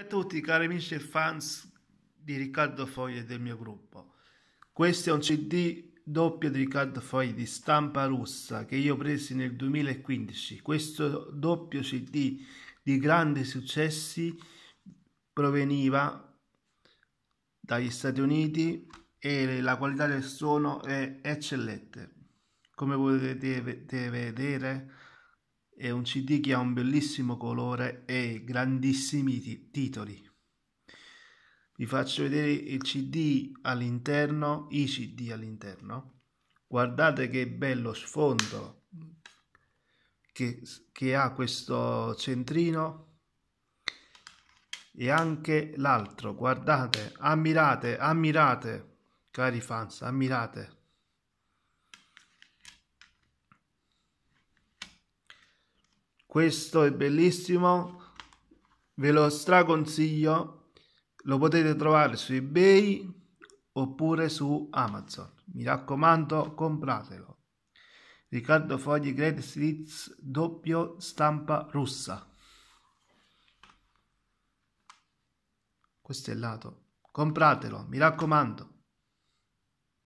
a tutti cari amici e fans di Riccardo Foglia e del mio gruppo. Questo è un CD doppio di Riccardo Foglia di stampa russa che io presi nel 2015. Questo doppio CD di grandi successi proveniva dagli Stati Uniti e la qualità del suono è eccellente. Come potete vedere è un CD che ha un bellissimo colore e grandissimi t- titoli. Vi faccio vedere il CD all'interno, i CD all'interno. Guardate che bello sfondo che, che ha questo centrino e anche l'altro. Guardate, ammirate, ammirate, cari fans, ammirate. questo è bellissimo ve lo straconsiglio lo potete trovare su ebay oppure su amazon mi raccomando compratelo Riccardo Fogli Great Slits doppio stampa russa questo è il lato compratelo mi raccomando